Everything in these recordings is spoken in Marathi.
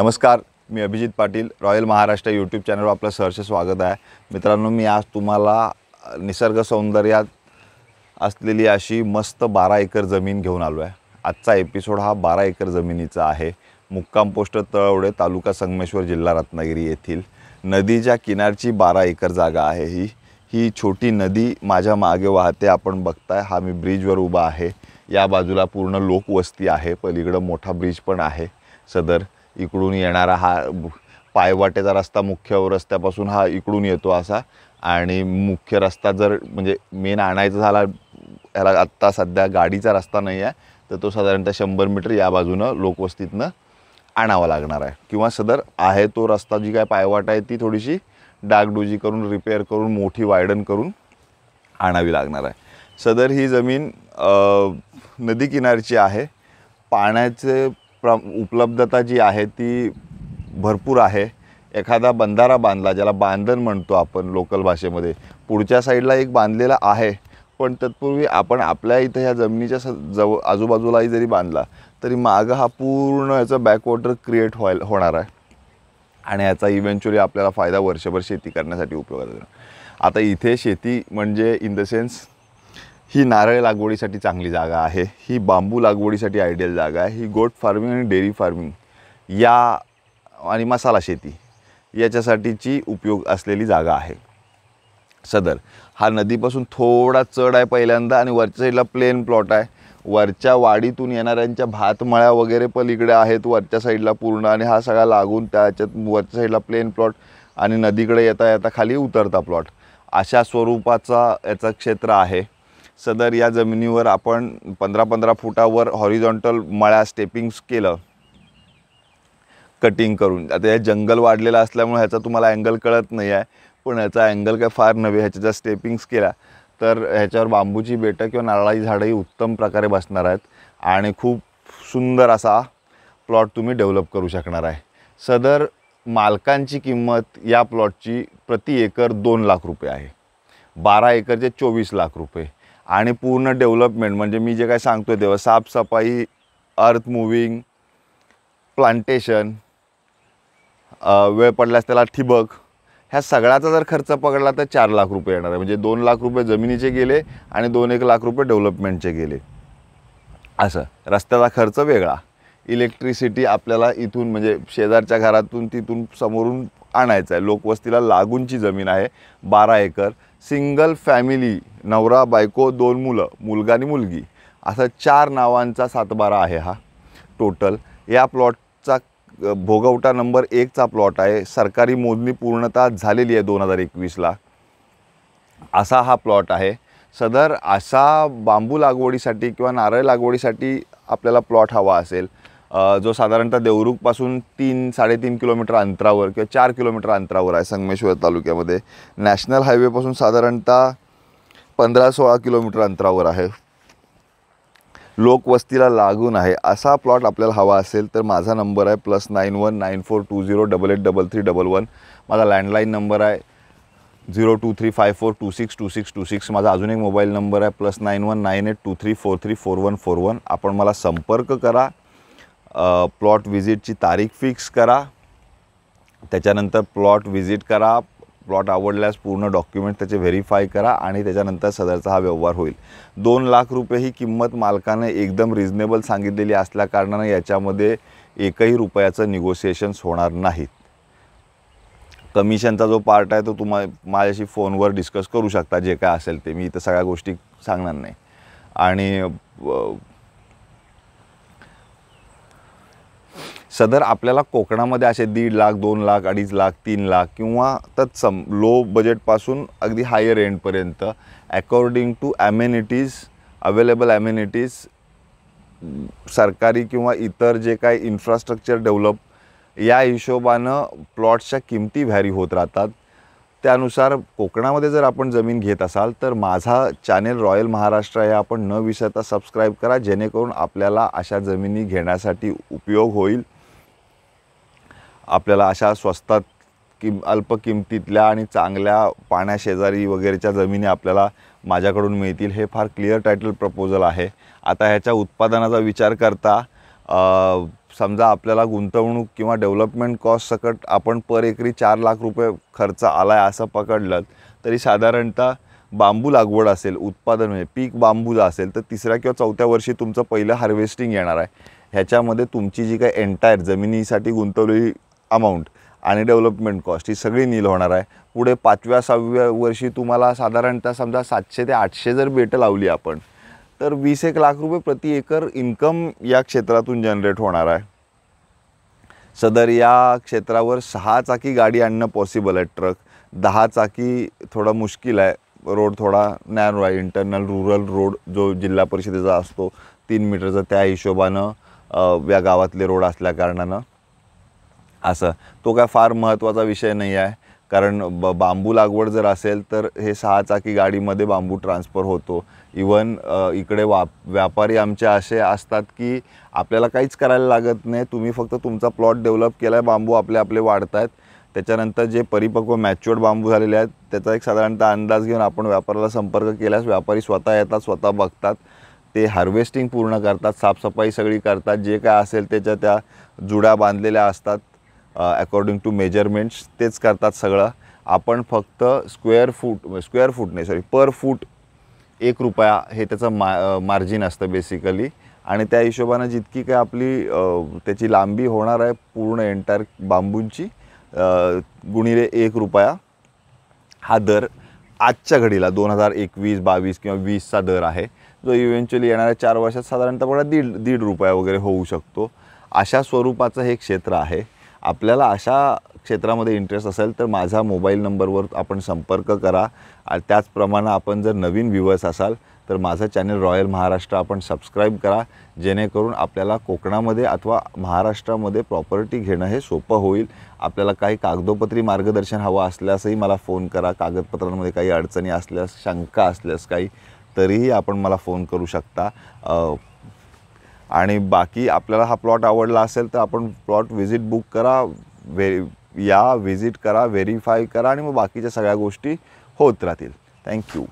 नमस्कार मी अभिजित पाटील रॉयल महाराष्ट्र यूट्यूब चॅनलवर आपलं सहर्ष स्वागत आहे मित्रांनो मी आज तुम्हाला निसर्ग सौंदर्यात असलेली अशी मस्त बारा एकर जमीन घेऊन आलो आहे आजचा एपिसोड हा बारा एकर जमिनीचा आहे मुक्काम पोस्ट तळवडे तालुका संगमेश्वर जिल्हा रत्नागिरी येथील नदीच्या किनारची बारा एकर जागा आहे ही ही छोटी नदी माझ्या मागे वाहते आपण बघताय हा मी ब्रिजवर उभा आहे या बाजूला पूर्ण लोकवस्ती आहे पलीकडं मोठा ब्रिज पण आहे सदर इकडून येणारा हा पायवाटेचा रस्ता मुख्य रस्त्यापासून हा इकडून येतो असा आणि मुख्य रस्ता जर म्हणजे मेन आणायचा झाला ह्याला आत्ता सध्या गाडीचा रस्ता नाही आहे तर तो साधारणतः शंभर मीटर या बाजूनं लोकवस्तीतनं आणावा लागणार आहे किंवा सदर आहे तो रस्ता जी काय पायवाट आहे ती थोडीशी डागडुजी करून रिपेअर करून मोठी वायडन करून आणावी लागणार आहे सदर ही जमीन नदीकिनारची आहे पाण्याचे प्र उपलब्धता जी आहे ती भरपूर आहे एखादा बंधारा बांधला ज्याला बांधण म्हणतो आपण लोकल भाषेमध्ये पुढच्या साईडला एक बांधलेला आहे पण तत्पूर्वी आपण आपल्या इथं ह्या जमिनीच्या स जव आजूबाजूलाही जरी बांधला तरी मागं हा पूर्ण याचा बॅकवॉटर क्रिएट व्हाय होणार आहे आणि याचा इव्हेंच्युअली आपल्याला फायदा वर्षभर शेती करण्यासाठी उपयोगात आता इथे शेती म्हणजे इन द सेन्स ही नारळ लागवडीसाठी चांगली जागा आहे ही बांबू लागवडीसाठी आयडियल जागा आहे ही गोट फार्मिंग आणि डेअरी फार्मिंग या आणि मसाला शेती याच्यासाठीची उपयोग असलेली जागा आहे सदर हा नदीपासून थोडा चढ आहे पहिल्यांदा आणि वरच्या साईडला प्लेन प्लॉट आहे वरच्या वाडीतून येणाऱ्यांच्या भातमळ्या वगैरे पलीकडे आहेत वरच्या साईडला पूर्ण आणि हा सगळा लागून त्याच्यात वरच्या साईडला प्लेन प्लॉट आणि नदीकडे येता येता खाली उतरता प्लॉट अशा स्वरूपाचा याचं क्षेत्र आहे सदर या जमिनीवर आपण पंधरा पंधरा फुटावर हॉरिझॉन्टल मळ्या स्टेपिंग्स केलं कटिंग करून आता हे जंगल वाढलेलं असल्यामुळे ह्याचा तुम्हाला अँगल कळत नाही आहे पण ह्याचा अँगल काय फार नव्हे ह्याच्या ज्या स्टेपिंग्स केल्या तर ह्याच्यावर बांबूची बेटं किंवा नारळाची झाडंही उत्तम प्रकारे बसणार आहेत आणि खूप सुंदर असा प्लॉट तुम्ही डेव्हलप करू शकणार आहे सदर मालकांची किंमत या प्लॉटची प्रति एकर दोन लाख रुपये आहे बारा एकरचे चोवीस लाख रुपये आणि पूर्ण डेव्हलपमेंट म्हणजे मी जे काय सांगतो तेव्हा साफसफाई अर्थ मुव्हिंग प्लांटेशन वेळ पडल्यास त्याला ठिबक ह्या सगळ्याचा जर खर्च पकडला तर चार लाख रुपये येणार आहे म्हणजे दोन लाख रुपये जमिनीचे गेले आणि दोन एक लाख रुपये डेव्हलपमेंटचे गेले असं रस्त्याचा खर्च वेगळा इलेक्ट्रिसिटी आपल्याला इथून म्हणजे शेजारच्या घरातून तिथून समोरून आणायचं आहे लोकवस्तीला लागूनची जमीन आहे बारा एकर सिंगल फॅमिली नवरा बायको दोन मुलं मुलगा आणि मुलगी असा चार नावांचा सातबारा आहे हा टोटल या प्लॉटचा भोगवटा नंबर एकचा प्लॉट आहे सरकारी मोजणी पूर्णतः झालेली आहे दोन हजार एकवीसला असा हा प्लॉट आहे सदर असा बांबू लागवडीसाठी किंवा नारळ लागवडीसाठी आपल्याला प्लॉट हवा असेल जो साधारणतः देवरुखपासून तीन साडेतीन किलोमीटर अंतरावर किंवा चार किलोमीटर अंतरावर आहे संगमेश्वर तालुक्यामध्ये नॅशनल हायवेपासून साधारणतः पंधरा सोळा किलोमीटर अंतरावर आहे लोकवस्तीला लागून आहे असा प्लॉट आपल्याला हवा असेल तर माझा नंबर आहे plus nine one nine four two zero double eight double three double one माझा लँडलाईन नंबर आहे zero two three five four two six two six two six माझा अजून एक मोबाईल नंबर आहे plus nine one nine eight two three four three four one four one आपण मला संपर्क करा प्लॉट विजिटची तारीख फिक्स करा त्याच्यानंतर प्लॉट व्हिजिट करा प्लॉट आवडल्यास पूर्ण डॉक्युमेंट त्याचे व्हेरीफाय करा आणि त्याच्यानंतर सदरचा हा व्यवहार होईल दोन लाख रुपये ही किंमत मालकाने एकदम रिजनेबल सांगितलेली असल्याकारणानं याच्यामध्ये एकही रुपयाचं निगोसिएशन्स होणार नाहीत कमिशनचा जो पार्ट आहे तो तुम्हा माझ्याशी फोनवर डिस्कस करू शकता जे काय असेल ते मी इथं सगळ्या गोष्टी सांगणार नाही आणि सदर आपल्याला कोकणामध्ये असे दीड लाख दोन लाख अडीच लाख तीन लाख किंवा तत्सम लो बजेटपासून अगदी हायर एंडपर्यंत according to amenities available amenities सरकारी किंवा इतर जे काय इन्फ्रास्ट्रक्चर डेव्हलप या हिशोबानं प्लॉट्सच्या किमती व्हॅरी होत राहतात त्यानुसार कोकणामध्ये जर आपण जमीन घेत असाल तर माझा चॅनेल रॉयल महाराष्ट्र हे आपण न विसरता सबस्क्राईब करा जेणेकरून आपल्याला अशा जमिनी घेण्यासाठी उपयोग होईल आपल्याला अशा स्वस्तात किम अल्प किमतीतल्या आणि चांगल्या पाण्याशेजारी वगैरेच्या जमिनी आपल्याला माझ्याकडून मिळतील हे फार क्लिअर टायटल प्रपोजल आहे आता ह्याच्या उत्पादनाचा विचार करता समजा आपल्याला गुंतवणूक किंवा डेव्हलपमेंट कॉस्ट सकट आपण पर एकरी चार लाख रुपये खर्च आला आहे असं पकडलं तरी साधारणतः बांबू लागवड असेल उत्पादन म्हणजे पीक बांबूला असेल तर तिसऱ्या किंवा चौथ्या वर्षी तुमचं पहिलं हार्वेस्टिंग येणार आहे ह्याच्यामध्ये तुमची जी काही एंटायर जमिनीसाठी गुंतवलेली अमाऊंट आणि डेव्हलपमेंट कॉस्ट ही सगळी नील होणार आहे पुढे पाचव्या सहाव्या वर्षी तुम्हाला साधारणतः समजा सातशे ते आठशे जर बेटं लावली आपण तर वीस एक लाख रुपये प्रति एकर इन्कम या क्षेत्रातून जनरेट होणार आहे सदर या क्षेत्रावर सहा चाकी गाडी आणणं पॉसिबल आहे ट्रक दहा चाकी थोडा मुश्किल आहे रोड थोडा नॅरो आहे इंटरनल रुरल रोड जो जिल्हा परिषदेचा असतो तीन मीटरचा त्या हिशोबानं या गावातले रोड असल्याकारणानं असं तो काय फार महत्त्वाचा विषय नाही आहे कारण ब बांबू लागवड जर असेल तर हे सहा चाकी गाडीमध्ये बांबू ट्रान्सफर होतो इवन इकडे वा व्यापारी आमचे असे असतात की आपल्याला काहीच करायला लागत नाही तुम्ही फक्त तुमचा प्लॉट डेव्हलप केला आहे बांबू आपले आपले वाढत आहेत त्याच्यानंतर जे परिपक्व मॅच्युअर्ड बांबू झालेले आहेत त्याचा एक साधारणतः अंदाज घेऊन आपण व्यापाऱ्याला संपर्क केल्यास व्यापारी स्वतः येतात स्वतः बघतात ते हार्वेस्टिंग पूर्ण करतात साफसफाई सगळी करतात जे काय असेल त्याच्या त्या जुड्या बांधलेल्या असतात अकॉर्डिंग टू मेजरमेंट्स तेच करतात सगळं आपण फक्त स्क्वेअर फूट स्क्वेअर फूट नाही सॉरी पर फूट एक रुपया हे त्याचं मा मार्जिन असतं बेसिकली आणि त्या हिशोबानं जितकी काय आपली त्याची लांबी होणार आहे पूर्ण एंटायर बांबूंची गुणिले एक रुपया हा दर आजच्या घडीला दोन हजार एकवीस बावीस किंवा वीसचा दर आहे जो इव्हेंच्युअली येणाऱ्या चार वर्षात साधारणतः बघा दीड दीड रुपया वगैरे होऊ शकतो अशा स्वरूपाचं हे क्षेत्र आहे आपल्याला अशा क्षेत्रामध्ये इंटरेस्ट असेल तर माझा मोबाईल नंबरवर आपण संपर्क करा आणि त्याचप्रमाणे आपण जर नवीन व्ह्युअर्स असाल तर माझं चॅनल रॉयल महाराष्ट्र आपण सबस्क्राईब करा जेणेकरून आपल्याला कोकणामध्ये अथवा महाराष्ट्रामध्ये प्रॉपर्टी घेणं हे सोपं होईल आपल्याला काही कागदोपत्री मार्गदर्शन हवं असल्यासही मला फोन करा कागदपत्रांमध्ये काही अडचणी असल्यास शंका असल्यास काही तरीही आपण मला फोन करू शकता आणि बाकी आपल्याला हा प्लॉट आवडला असेल तर आपण प्लॉट व्हिजिट बुक करा व्हे या व्हिजिट करा व्हेरीफाय करा आणि मग बाकीच्या सगळ्या गोष्टी होत राहतील थँक्यू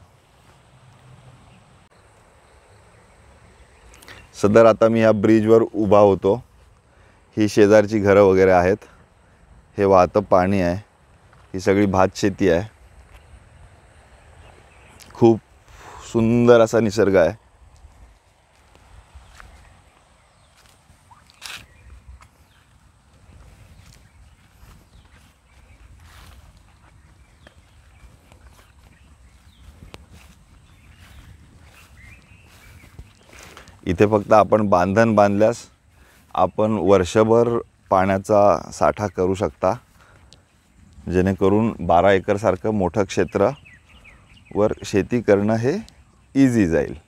सदर आता मी ह्या ब्रिजवर उभा होतो ही शेजारची घरं वगैरे आहेत हे वाहतं पाणी आहे ही सगळी भात शेती आहे खूप सुंदर असा निसर्ग आहे इथे फक्त आपण बांधण बांधल्यास आपण वर्षभर पाण्याचा साठा करू शकता जेणेकरून बारा एकरसारखं मोठं क्षेत्र वर शेती करणं हे इझी जाईल